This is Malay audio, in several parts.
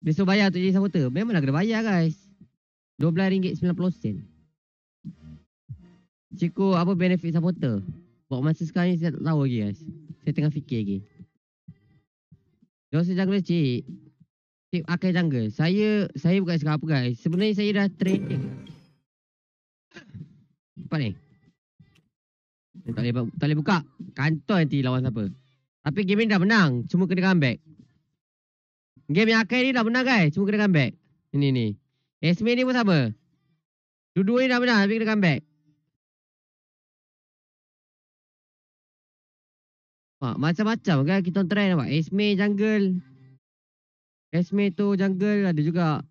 Besok bayar untuk jadi supporter. Memanglah kena bayar guys. RM12.90. Cikgu, apa benefit supporter? Buat masa sekarang ni saya tak tahu lagi guys. Saya tengah fikir lagi. Jangan jungle cik. Cik akan jungle. Saya, saya bukan sekarang apa guys. Sebenarnya saya dah training. Apa ni? Tak boleh, tak boleh buka. Kantor nanti lawan siapa. Tapi game ni dah menang. Cuma kena comeback. Game yang akhir ni dah menang guys. Cuma kena comeback. Ini ni. Esme ni pun sama. Dua-dua ni dah menang tapi kena comeback. Mak, macam-macam kan kita try nampak. Esme jungle. Esme tu jungle ada juga.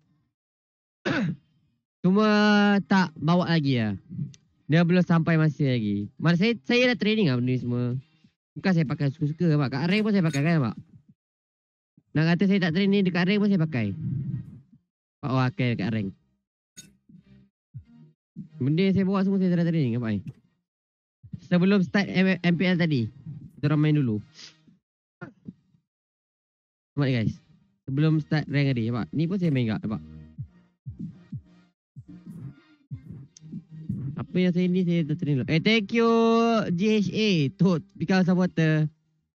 Cuma tak bawa lagi lah. Dia belum sampai masa lagi. Mana saya, saya dah training lah benda ni semua. Bukan saya pakai suka-suka nampak. Kat Ray pun saya pakai kan nampak. Nak kata saya tak train training dekat ring pun saya pakai. Pak oh, okay, dekat ring. Benda saya buat semua saya dah ni, apa ni? Sebelum start M- MPL tadi. Kita main dulu. Nampak ni guys. Sebelum start rank tadi nampak. Ni pun saya main juga nampak. Apa yang saya ni saya dah train dulu. Lah. Eh thank you GHA. Tot. Because supporter.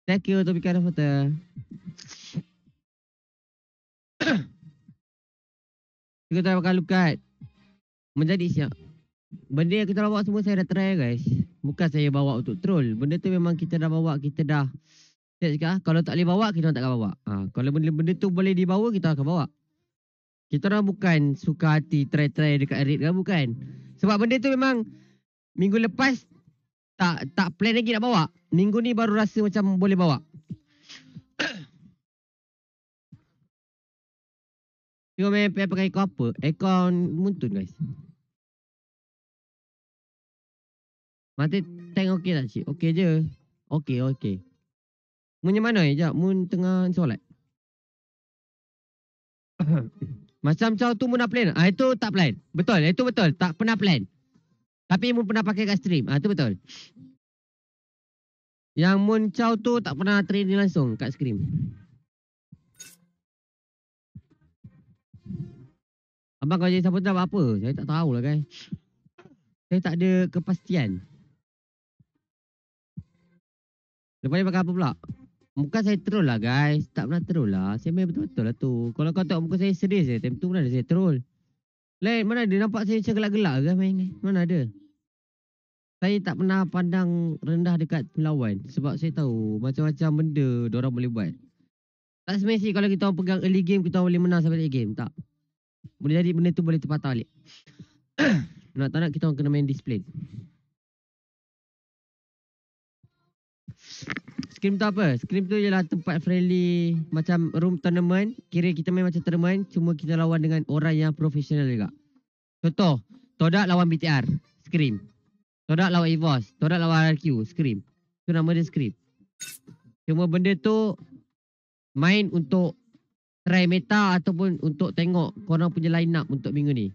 Thank you to become a supporter. Dia kata pakai lukat Menjadi siap Benda yang kita bawa semua saya dah try guys Bukan saya bawa untuk troll Benda tu memang kita dah bawa Kita dah Siap cakap ah, Kalau tak boleh bawa Kita tak akan bawa ha, Kalau benda, benda tu boleh dibawa Kita akan bawa Kita dah bukan Suka hati try-try dekat raid kan bukan Sebab benda tu memang Minggu lepas Tak tak plan lagi nak bawa Minggu ni baru rasa macam boleh bawa Dia kau pakai pakai apa? Aircon muntun guys. Mati tank okey tak cik? Okey je. Okey okey. Munya mana ya? Jap, mun tengah solat. Macam cau tu mun nak plan. Ah itu tak plan. Betul, itu betul. Tak pernah plan. Tapi mun pernah pakai kat stream. Ah itu betul. Yang mun cau tu tak pernah training langsung kat screen. Abang kau jadi sabun tak apa? Saya tak tahu lah guys. Saya tak ada kepastian. Lepas ni pakai apa pula? Muka saya troll lah guys. Tak pernah troll lah. Saya main betul-betul lah tu. Kalau kau tengok muka saya sedih saya Time tu mana ada saya troll. Lain mana ada nampak saya macam gelak-gelak ke main ni? Mana ada? Saya tak pernah pandang rendah dekat pelawan. Sebab saya tahu macam-macam benda orang boleh buat. Tak semestinya kalau kita orang pegang early game kita orang boleh menang sampai late game. Tak. Boleh jadi benda tu boleh terpatah balik. nak tak nak kita orang kena main disiplin. Scrim tu apa? Scrim tu ialah tempat friendly macam room tournament. Kira kita main macam tournament cuma kita lawan dengan orang yang profesional juga. Contoh, Todak lawan BTR. Scrim. Todak lawan EVOS. Todak lawan RQ. Scrim. Tu nama dia Scrim. Cuma benda tu main untuk try meta ataupun untuk tengok korang punya line up untuk minggu ni.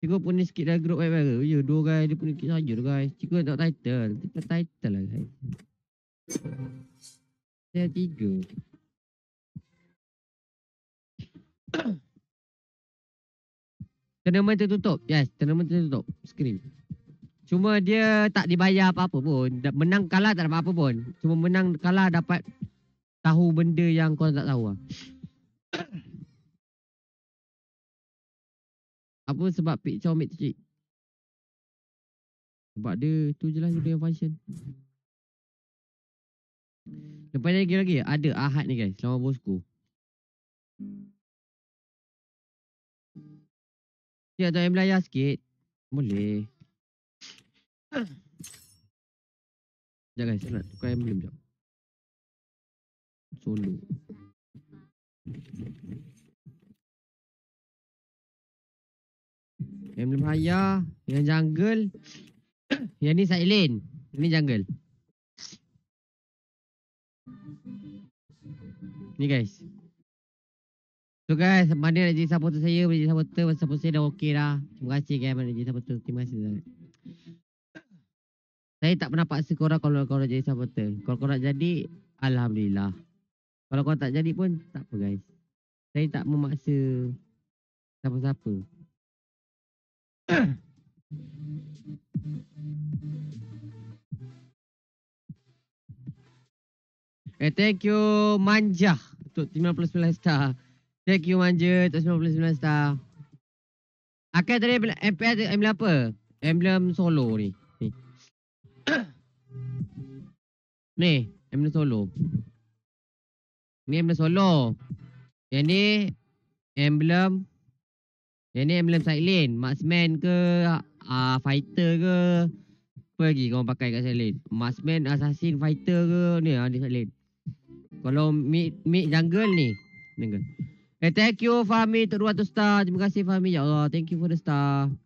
Cikgu pun ni sikit dah group web ke? Ya, dua guys dia pun sikit saja dah guys. Cikgu tak title. Tipe title lah guys. Saya tiga. Tournament tertutup. Yes, tournament tertutup. Screen. Cuma dia tak dibayar apa-apa pun. Menang kalah tak ada apa pun. Cuma menang kalah dapat tahu benda yang kau tak tahu lah. apa sebab picture ambil tu cik? Sebab dia tu je lah dia punya function. Lepas lagi lagi ada Ahad ni guys. Selamat bosku. Cik tak boleh belayar sikit? Boleh. Sekejap guys, saya nak tukar yang belum jap Solo Yang haya, yang jungle Yang ni side lane, ni jungle Ni guys So guys, mana nak jadi supporter saya, boleh jadi supporter Masa supporter saya dah okey dah Terima kasih guys, mana nak jadi supporter, terima kasih guys. Saya tak pernah paksa korang kalau korang jadi supporter. Kalau korang jadi, Alhamdulillah. Kalau korang tak jadi pun, tak apa guys. Saya tak memaksa siapa-siapa. eh, thank you Manja untuk 99 star. Thank you Manja untuk 99 star. Akan tadi MPS emblem apa? Emblem solo ni. ni, Emna Solo. Ni Emna Solo. Yang ni, Emblem. Yang ni Emblem Sidelin. Marksman ke, uh, Fighter ke. Apa lagi korang pakai kat Sidelin? Marksman, Assassin, Fighter ke. Ni lah, ni Sidelin. Kalau mid, mid jungle ni. Jungle. Eh, thank you Fahmi 200 star. Terima kasih Fahmi. Ya Allah, thank you for the star.